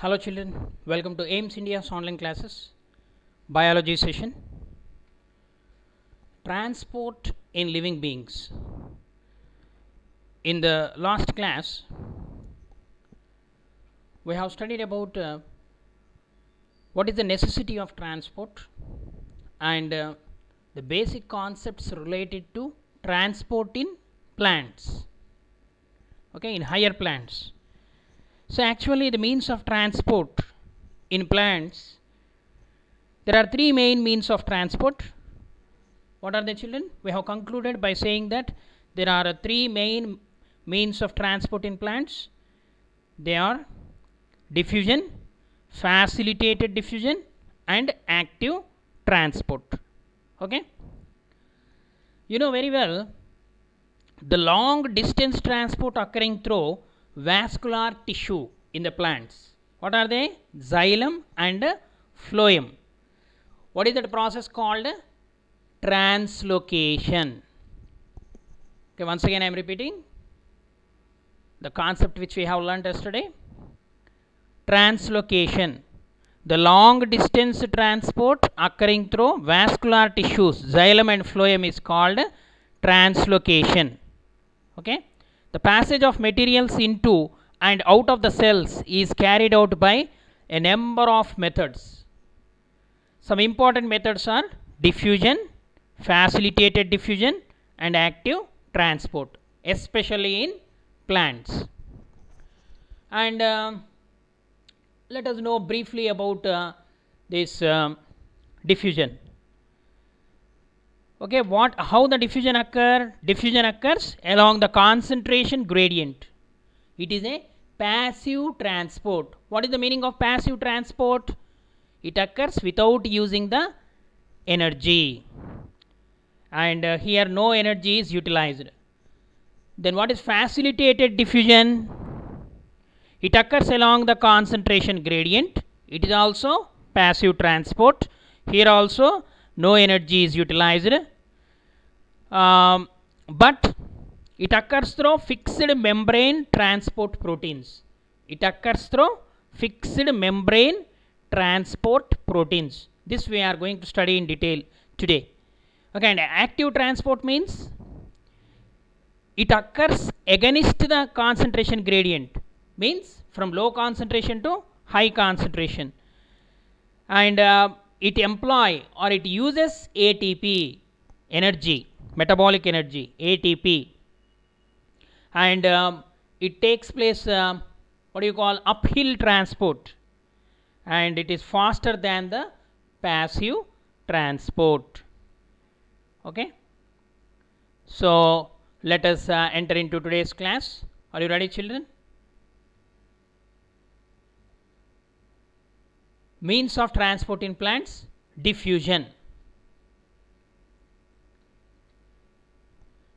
Hello children, welcome to AIMS India's online classes, biology session. Transport in living beings. In the last class, we have studied about uh, what is the necessity of transport and uh, the basic concepts related to transport in plants, okay, in higher plants so actually the means of transport in plants, there are three main means of transport. What are the children? We have concluded by saying that there are three main means of transport in plants. They are diffusion, facilitated diffusion and active transport. Okay. You know very well the long distance transport occurring through vascular tissue in the plants. What are they? Xylem and phloem. What is that process called? Translocation. Okay, once again I am repeating the concept which we have learned yesterday. Translocation. The long distance transport occurring through vascular tissues, xylem and phloem is called translocation. Okay. The passage of materials into and out of the cells is carried out by a number of methods. Some important methods are diffusion, facilitated diffusion and active transport especially in plants. And uh, let us know briefly about uh, this um, diffusion okay what how the diffusion occur diffusion occurs along the concentration gradient it is a passive transport what is the meaning of passive transport it occurs without using the energy and uh, here no energy is utilized then what is facilitated diffusion it occurs along the concentration gradient it is also passive transport here also no energy is utilized um, but it occurs through fixed membrane transport proteins it occurs through fixed membrane transport proteins this we are going to study in detail today okay and active transport means it occurs against the concentration gradient means from low concentration to high concentration and uh, it employ or it uses ATP energy, metabolic energy, ATP. And um, it takes place, um, what do you call, uphill transport. And it is faster than the passive transport. Okay. So, let us uh, enter into today's class. Are you ready children? means of transport in plants diffusion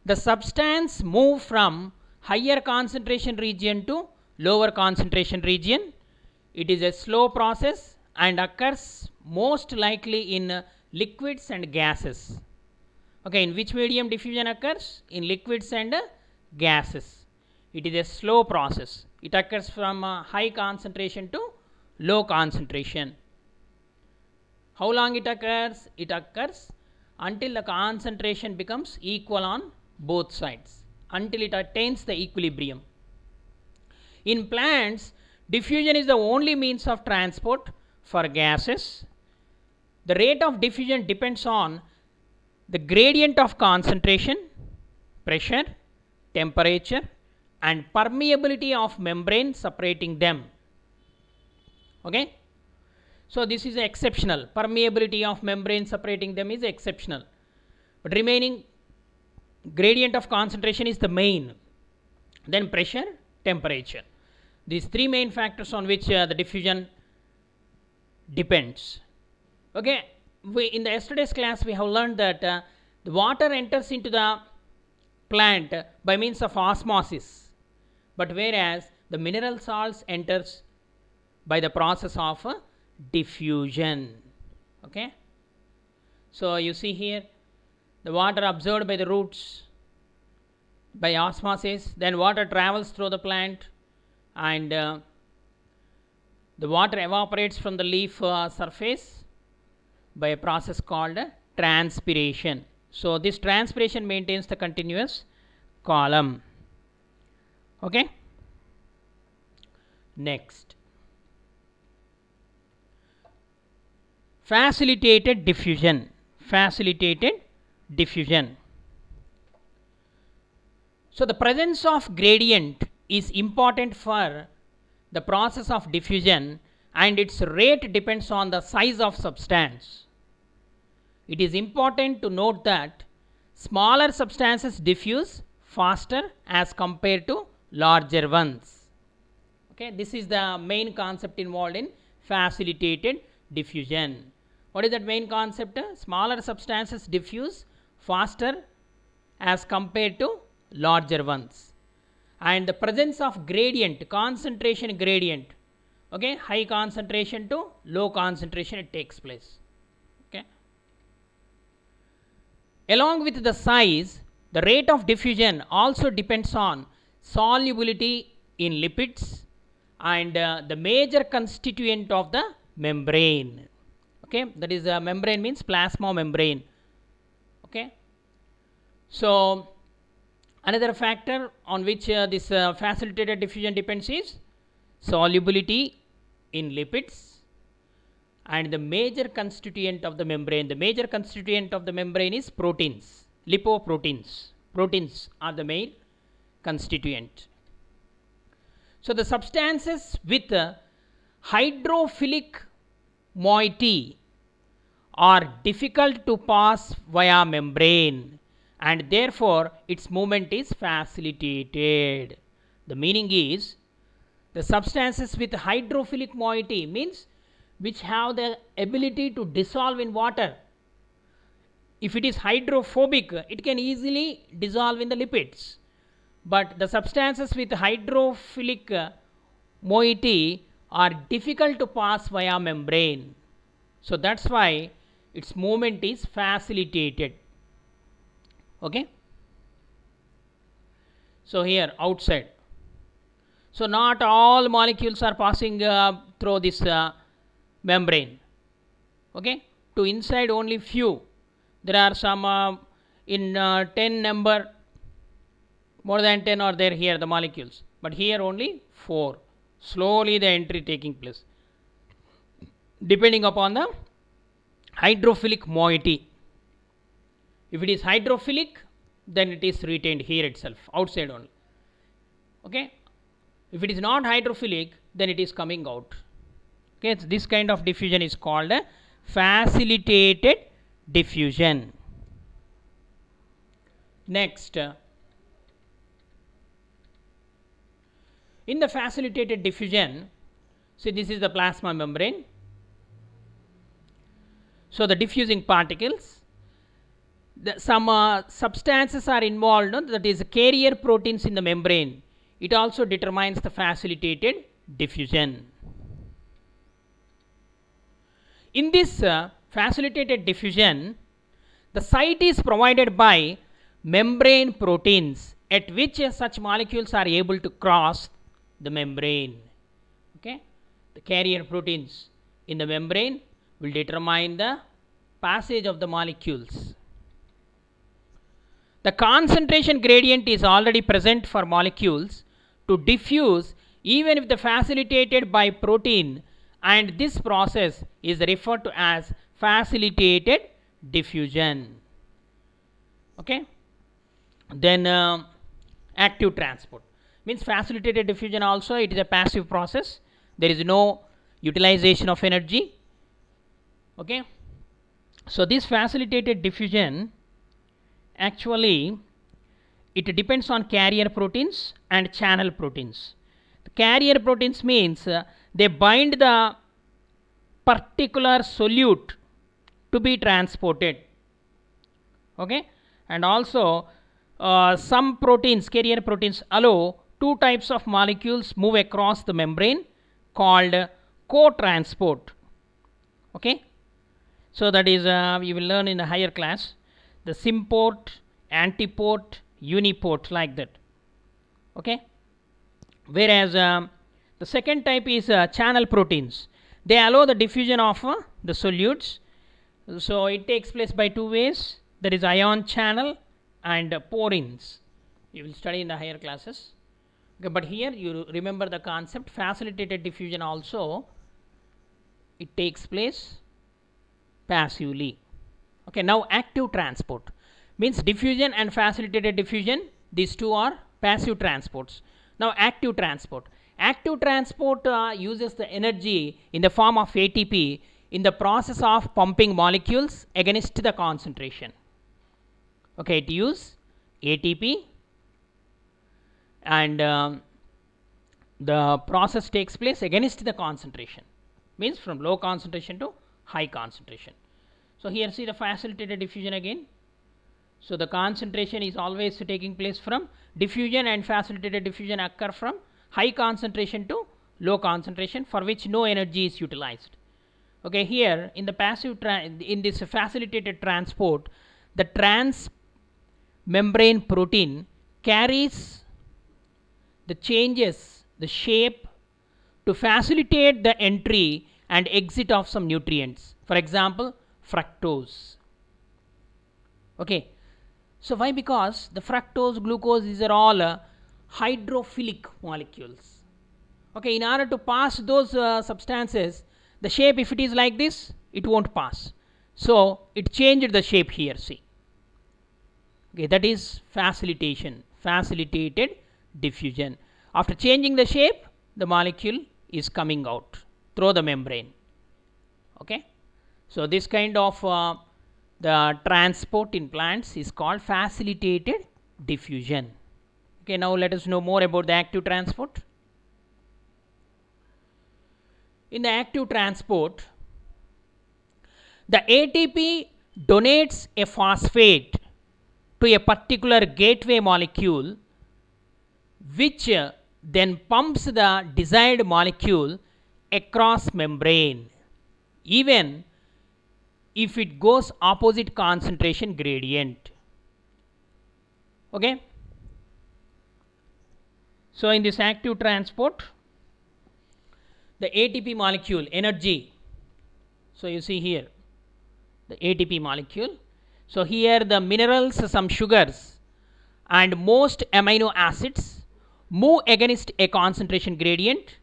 the substance move from higher concentration region to lower concentration region it is a slow process and occurs most likely in liquids and gases okay in which medium diffusion occurs in liquids and gases it is a slow process it occurs from uh, high concentration to low concentration. How long it occurs? It occurs until the concentration becomes equal on both sides, until it attains the equilibrium. In plants, diffusion is the only means of transport for gases. The rate of diffusion depends on the gradient of concentration, pressure, temperature and permeability of membrane separating them okay so this is exceptional permeability of membrane separating them is exceptional but remaining gradient of concentration is the main then pressure temperature these three main factors on which uh, the diffusion depends okay we in the yesterday's class we have learned that uh, the water enters into the plant by means of osmosis but whereas the mineral salts enters by the process of uh, diffusion okay so you see here the water absorbed by the roots by osmosis then water travels through the plant and uh, the water evaporates from the leaf uh, surface by a process called transpiration so this transpiration maintains the continuous column okay next facilitated diffusion facilitated diffusion so the presence of gradient is important for the process of diffusion and its rate depends on the size of substance it is important to note that smaller substances diffuse faster as compared to larger ones okay this is the main concept involved in facilitated diffusion what is that main concept? Smaller substances diffuse faster as compared to larger ones. And the presence of gradient, concentration gradient, okay, high concentration to low concentration it takes place. Okay. Along with the size, the rate of diffusion also depends on solubility in lipids and uh, the major constituent of the membrane okay that is a uh, membrane means plasma membrane okay so another factor on which uh, this uh, facilitated diffusion depends is solubility in lipids and the major constituent of the membrane the major constituent of the membrane is proteins lipoproteins proteins are the main constituent so the substances with uh, hydrophilic moiety are difficult to pass via membrane and therefore its movement is facilitated. The meaning is the substances with hydrophilic moiety means which have the ability to dissolve in water. If it is hydrophobic, it can easily dissolve in the lipids. But the substances with hydrophilic moiety are difficult to pass via membrane. So that's why its movement is facilitated okay so here outside so not all molecules are passing uh, through this uh, membrane okay to inside only few there are some uh, in uh, 10 number more than 10 are there here the molecules but here only 4 slowly the entry taking place depending upon the hydrophilic moiety. If it is hydrophilic, then it is retained here itself, outside only. Okay. If it is not hydrophilic, then it is coming out. Okay. So this kind of diffusion is called a facilitated diffusion. Next, in the facilitated diffusion, see this is the plasma membrane so, the diffusing particles, the, some uh, substances are involved, no? that is carrier proteins in the membrane. It also determines the facilitated diffusion. In this uh, facilitated diffusion, the site is provided by membrane proteins at which uh, such molecules are able to cross the membrane. Okay? The carrier proteins in the membrane will determine the passage of the molecules. The concentration gradient is already present for molecules to diffuse even if the facilitated by protein and this process is referred to as facilitated diffusion. Okay. Then uh, active transport means facilitated diffusion also it is a passive process. There is no utilization of energy okay so this facilitated diffusion actually it depends on carrier proteins and channel proteins the carrier proteins means uh, they bind the particular solute to be transported okay and also uh, some proteins carrier proteins allow two types of molecules move across the membrane called co-transport okay so that is uh, you will learn in a higher class the symport, antiport, uniport like that. Okay. Whereas um, the second type is uh, channel proteins. They allow the diffusion of uh, the solutes. So it takes place by two ways. That is ion channel and porins. You will study in the higher classes. Okay, but here you remember the concept facilitated diffusion also. It takes place passively okay now active transport means diffusion and facilitated diffusion these two are passive transports now active transport active transport uh, uses the energy in the form of ATP in the process of pumping molecules against the concentration okay it use ATP and um, the process takes place against the concentration means from low concentration to high concentration so here see the facilitated diffusion again. So the concentration is always taking place from diffusion and facilitated diffusion occur from high concentration to low concentration for which no energy is utilized. Okay, here in the passive in this facilitated transport, the trans membrane protein carries the changes, the shape to facilitate the entry and exit of some nutrients. For example, fructose okay so why because the fructose glucose these are all uh, hydrophilic molecules okay in order to pass those uh, substances the shape if it is like this it won't pass so it changed the shape here see okay that is facilitation facilitated diffusion after changing the shape the molecule is coming out through the membrane okay so this kind of uh, the transport in plants is called facilitated diffusion. Okay, now let us know more about the active transport. In the active transport, the ATP donates a phosphate to a particular gateway molecule which uh, then pumps the desired molecule across membrane. Even if it goes opposite concentration gradient okay so in this active transport the ATP molecule energy so you see here the ATP molecule so here the minerals some sugars and most amino acids move against a concentration gradient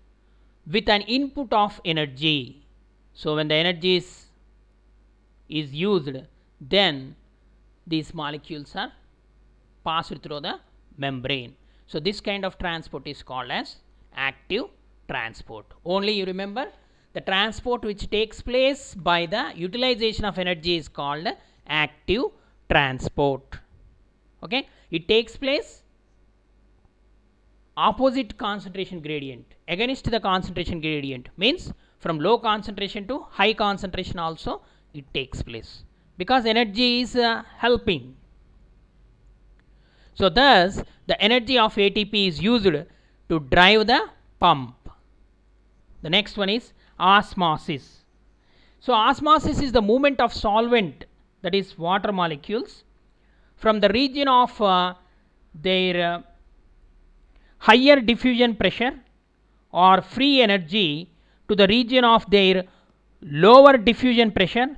with an input of energy so when the energy is is used then these molecules are passed through the membrane. So, this kind of transport is called as active transport. Only you remember the transport which takes place by the utilization of energy is called active transport. Okay. It takes place opposite concentration gradient against the concentration gradient means from low concentration to high concentration also it takes place because energy is uh, helping. So thus the energy of ATP is used to drive the pump. The next one is osmosis. So osmosis is the movement of solvent that is water molecules from the region of uh, their uh, higher diffusion pressure or free energy to the region of their lower diffusion pressure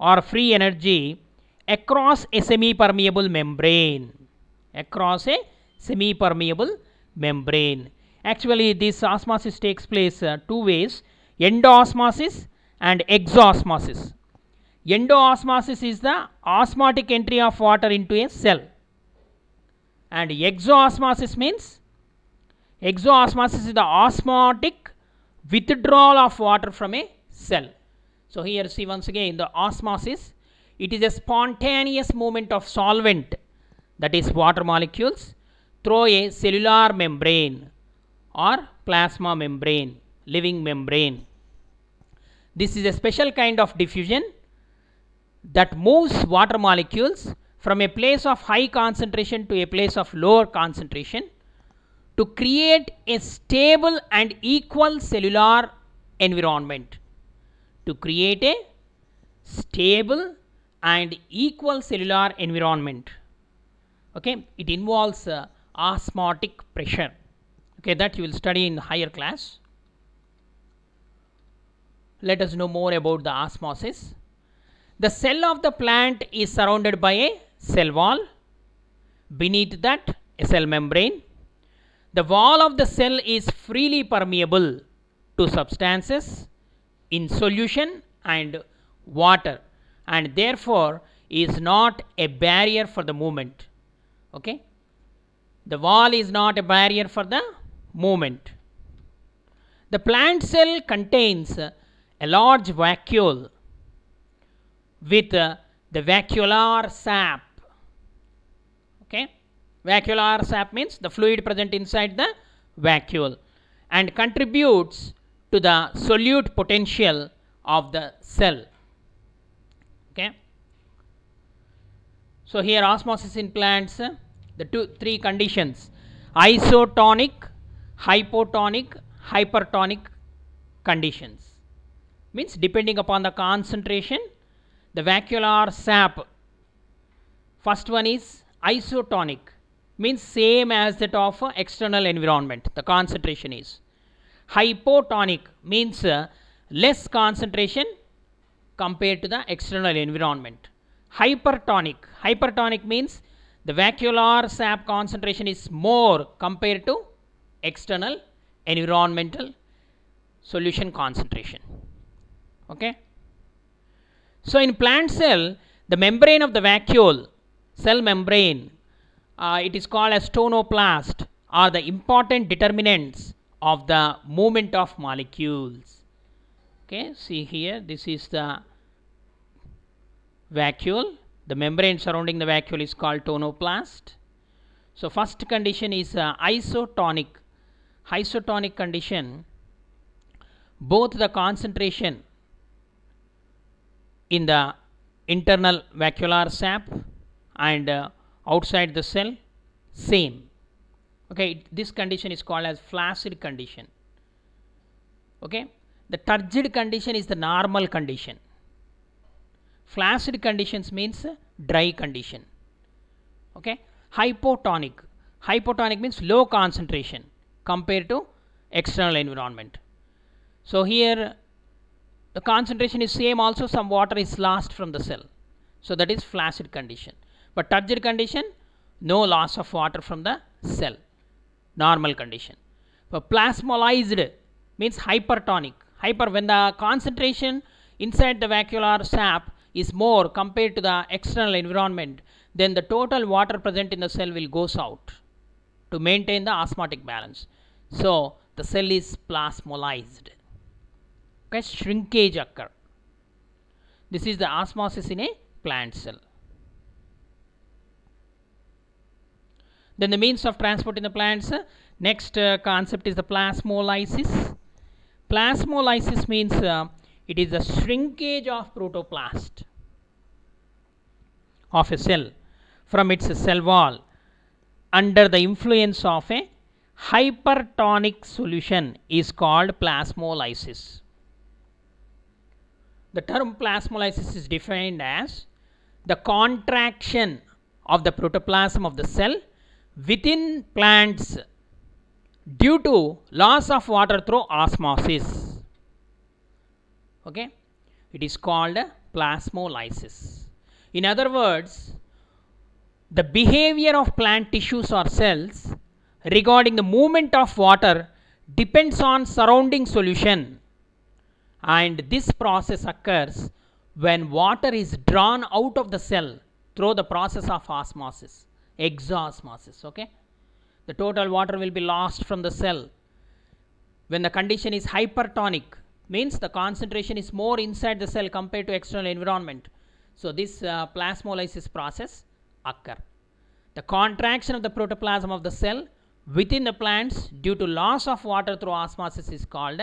or free energy across a semi-permeable membrane across a semi-permeable membrane. Actually, this osmosis takes place uh, two ways, endosmosis and exosmosis. Endosmosis is the osmotic entry of water into a cell and exosmosis means exosmosis is the osmotic withdrawal of water from a cell. So here see once again the osmosis, it is a spontaneous movement of solvent that is water molecules through a cellular membrane or plasma membrane, living membrane. This is a special kind of diffusion that moves water molecules from a place of high concentration to a place of lower concentration to create a stable and equal cellular environment to create a stable and equal cellular environment. Okay, it involves uh, osmotic pressure. Okay, that you will study in higher class. Let us know more about the osmosis. The cell of the plant is surrounded by a cell wall. Beneath that, a cell membrane. The wall of the cell is freely permeable to substances in solution and water and therefore is not a barrier for the movement okay the wall is not a barrier for the movement the plant cell contains a large vacuole with uh, the vacuolar sap okay vacuolar sap means the fluid present inside the vacuole and contributes to the solute potential of the cell. Okay. So here osmosis in plants, the two three conditions isotonic, hypotonic, hypertonic conditions means depending upon the concentration the vacuolar sap first one is isotonic means same as that of external environment the concentration is hypotonic means uh, less concentration compared to the external environment. Hypertonic, hypertonic means the vacuolar sap concentration is more compared to external environmental solution concentration. Okay. So in plant cell, the membrane of the vacuole, cell membrane, uh, it is called as tonoplast are the important determinants of the movement of molecules okay see here this is the vacuole the membrane surrounding the vacuole is called tonoplast so first condition is uh, isotonic isotonic condition both the concentration in the internal vacuolar sap and uh, outside the cell same okay this condition is called as flaccid condition okay the turgid condition is the normal condition flaccid conditions means dry condition okay hypotonic hypotonic means low concentration compared to external environment so here the concentration is same also some water is lost from the cell so that is flaccid condition but turgid condition no loss of water from the cell normal condition. But plasmolysed means hypertonic. Hyper when the concentration inside the vacuolar sap is more compared to the external environment, then the total water present in the cell will goes out to maintain the osmotic balance. So the cell is plasmolysed. Okay, shrinkage occur. This is the osmosis in a plant cell. Then the means of transport in the plants. Uh, next uh, concept is the plasmolysis. Plasmolysis means uh, it is the shrinkage of protoplast of a cell from its cell wall under the influence of a hypertonic solution is called plasmolysis. The term plasmolysis is defined as the contraction of the protoplasm of the cell within plants due to loss of water through osmosis. Okay, it is called plasmolysis. In other words, the behavior of plant tissues or cells regarding the movement of water depends on surrounding solution and this process occurs when water is drawn out of the cell through the process of osmosis exhaust masses okay the total water will be lost from the cell when the condition is hypertonic means the concentration is more inside the cell compared to external environment so this uh, plasmolysis process occur the contraction of the protoplasm of the cell within the plants due to loss of water through osmosis is called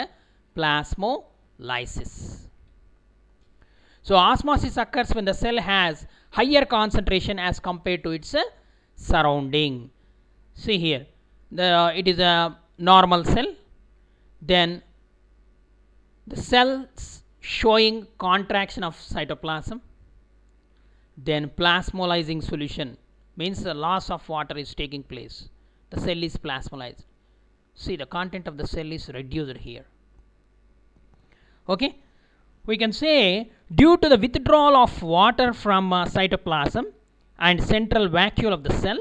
plasmolysis. So, osmosis occurs when the cell has higher concentration as compared to its uh, surrounding see here the it is a normal cell then the cells showing contraction of cytoplasm then plasmolysing solution means the loss of water is taking place the cell is plasmolysed. see the content of the cell is reduced here okay we can say due to the withdrawal of water from uh, cytoplasm and central vacuole of the cell.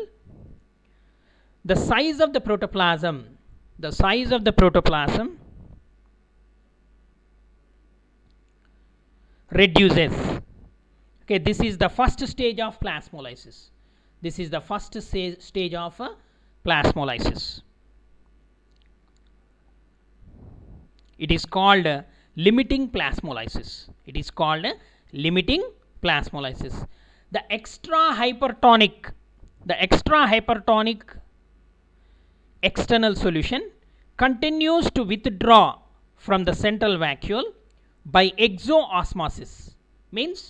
The size of the protoplasm, the size of the protoplasm reduces. Okay, this is the first stage of plasmolysis. This is the first stage of uh, plasmolysis. It is called uh, limiting plasmolysis. It is called uh, limiting plasmolysis the extra hypertonic the extra hypertonic external solution continues to withdraw from the central vacuole by exoosmosis means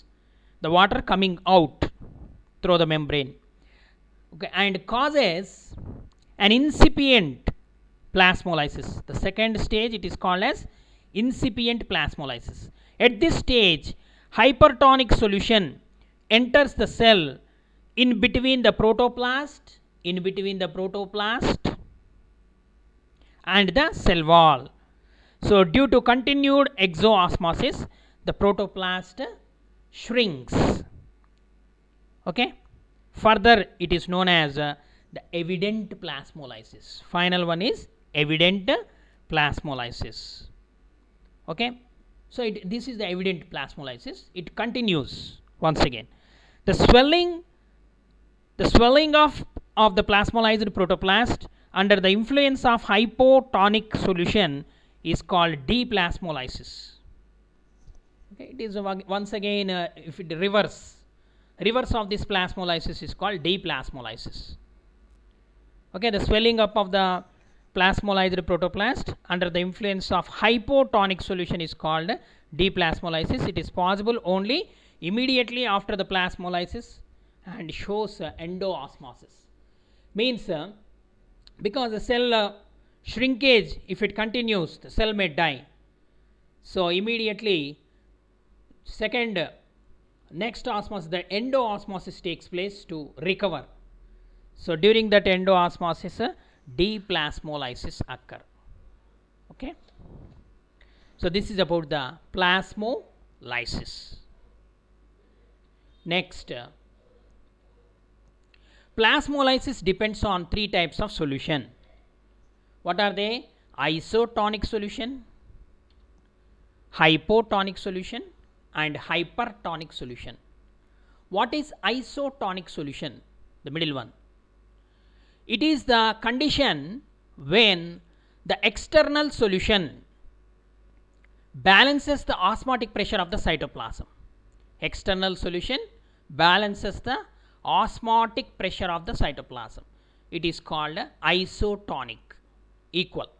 the water coming out through the membrane okay, and causes an incipient plasmolysis the second stage it is called as incipient plasmolysis at this stage hypertonic solution enters the cell in between the protoplast in between the protoplast and the cell wall so due to continued exoosmosis the protoplast shrinks okay further it is known as uh, the evident plasmolysis final one is evident plasmolysis okay so it, this is the evident plasmolysis it continues once again the swelling, the swelling of, of the plasmolysed protoplast under the influence of hypotonic solution is called deplasmolysis. Okay, it is once again uh, if it reverse, reverse of this plasmolysis is called deplasmolysis. Okay, the swelling up of the plasmolysed protoplast under the influence of hypotonic solution is called deplasmolysis. It is possible only immediately after the plasmolysis and shows uh, endoosmosis. Means uh, because the cell uh, shrinkage, if it continues, the cell may die. So immediately, second, next osmosis, the endoosmosis takes place to recover. So during that endoosmosis, uh, deplasmolysis occur. Okay. So this is about the plasmolysis. Next, plasmolysis depends on three types of solution. What are they? Isotonic solution, hypotonic solution and hypertonic solution. What is isotonic solution? The middle one. It is the condition when the external solution balances the osmotic pressure of the cytoplasm external solution balances the osmotic pressure of the cytoplasm. It is called isotonic equal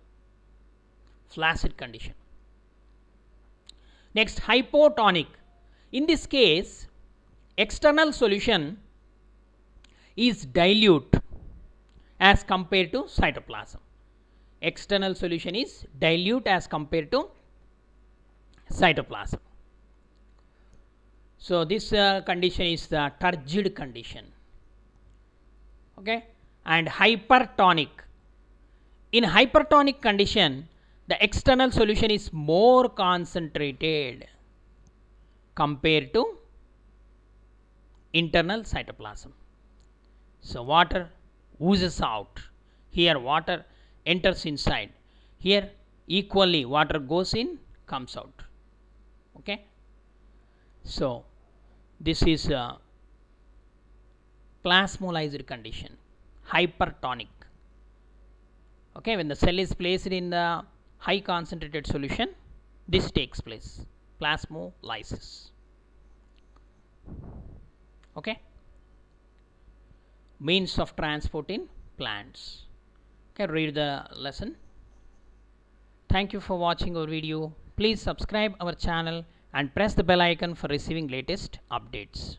flaccid condition. Next hypotonic. In this case external solution is dilute as compared to cytoplasm. External solution is dilute as compared to cytoplasm. So, this uh, condition is the turgid condition okay and hypertonic. In hypertonic condition the external solution is more concentrated compared to internal cytoplasm. So, water oozes out here water enters inside here equally water goes in comes out okay so this is a plasmolysed condition hypertonic okay when the cell is placed in the high concentrated solution this takes place plasmolysis okay means of transport in plants okay read the lesson thank you for watching our video please subscribe our channel and press the bell icon for receiving latest updates.